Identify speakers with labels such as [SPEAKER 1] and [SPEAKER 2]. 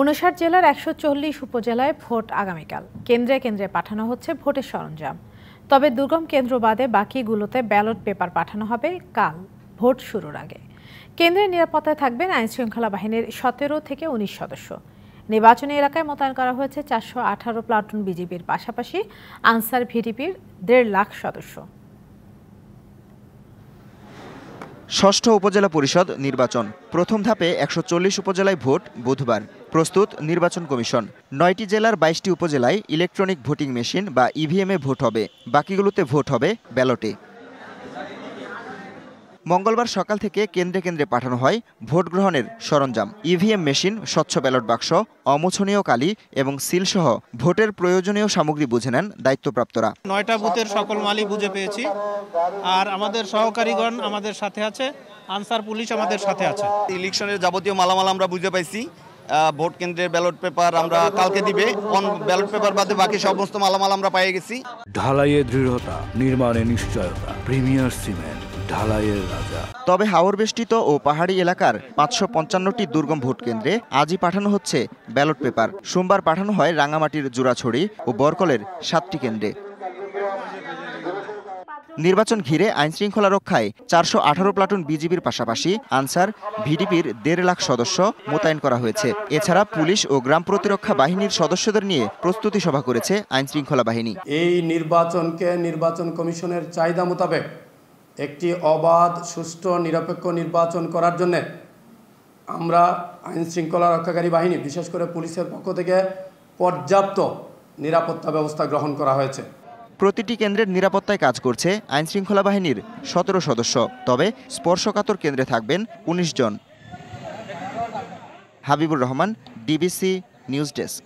[SPEAKER 1] উনষাট জেলার একশো চল্লিশ উপজেলায় ভোট আগামীকাল কেন্দ্রে কেন্দ্রে পাঠানো হচ্ছে ভোটের সরঞ্জাম তবে দুর্গম কেন্দ্র বাদে বাকিগুলোতে ব্যালট পেপার পাঠানো হবে কাল ভোট শুরুর আগে কেন্দ্রের নিরাপত্তায় থাকবেন আইনশৃঙ্খলা বাহিনীর সতেরো থেকে উনিশ সদস্য নির্বাচনী এলাকায় মোতায়েন করা হয়েছে চারশো আঠারো প্লাটুন বিজিবির পাশাপাশি আনসার ভিডিপির দেড় লাখ সদস্য
[SPEAKER 2] ষষ্ঠ উপজেলা পরিষদ নির্বাচন প্রথম ধাপে একশো উপজেলায় ভোট বুধবার প্রস্তুত নির্বাচন কমিশন নয়টি জেলার বাইশটি উপজেলায় ইলেকট্রনিক ভোটিং মেশিন বা ইভিএমে ভোট হবে বাকিগুলোতে ভোট হবে ব্যালটে মঙ্গলবার সকাল থেকে কেন্দ্রে কেন্দ্রে পাঠানো হয় ভোট গ্রহণের সরঞ্জাম ইভিএম e মেশিন স্বচ্ছ ব্যালট বাক্স অমোছনীয় কালি এবং সিলসহ ভোটের প্রয়োজনীয় সামগ্রী বুঝে নেন দায়িত্বপ্রাপ্তরা নয়টা বুথের সকল মালি বুঝে পেয়েছি আর আমাদের সহকারীগণ আমাদের সাথে আছে আনসার পুলিশ আমাদের সাথে আছে ইলেকশনের যাবতীয় মালামাল আমরা বুঝে পাইছি ভোট কেন্দ্রের ব্যালট পেপার আমরা কালকে দিবে ব্যালট পেপার বাদে বাকি সমস্ত মালামাল আমরা পাই গেছি
[SPEAKER 3] ঢালাইয়ে দৃঢ়তা নির্মাণে নিশ্চয়তা প্রিমিয়ার সিমেন্ট ঢালাইয়ের রাজা
[SPEAKER 2] তবে হাওর বেষ্টিত ও পাহাড়ি এলাকার পাঁচশো পঞ্চান্নটি দুর্গম ভোট কেন্দ্রে আজই পাঠানো হচ্ছে ব্যালট পেপার সোমবার পাঠানো হয় রাঙামাটির জোড়াছড়ি ও বরকলের সাতটি কেন্দ্রে নির্বাচন ঘিরে আইনশৃঙ্খলা রক্ষায় চারশো আঠারো প্লাটুন বিজিবির পাশাপাশি আনসার ভিডিপির দেড় লাখ সদস্য মোতায়েন করা হয়েছে এছাড়া পুলিশ ও গ্রাম প্রতিরক্ষা বাহিনীর সদস্যদের নিয়ে প্রস্তুতি সভা করেছে আইনশৃঙ্খলা বাহিনী
[SPEAKER 3] এই নির্বাচনকে নির্বাচন কমিশনের চাহিদা মোতাবেক একটি অবাধ সুষ্ঠু নিরপেক্ষ নির্বাচন করার জন্যে আমরা আইন শৃঙ্খলা রক্ষাকারী বাহিনী বিশেষ করে পুলিশের পক্ষ থেকে পর্যাপ্ত নিরাপত্তা ব্যবস্থা গ্রহণ করা হয়েছে
[SPEAKER 2] প্রতিটি কেন্দ্রের নিরাপত্তায় কাজ করছে আইন শৃঙ্খলা বাহিনীর সতেরো সদস্য তবে স্পর্শকাতর কেন্দ্রে থাকবেন ১৯ জন Habibur Rahman DBC news desk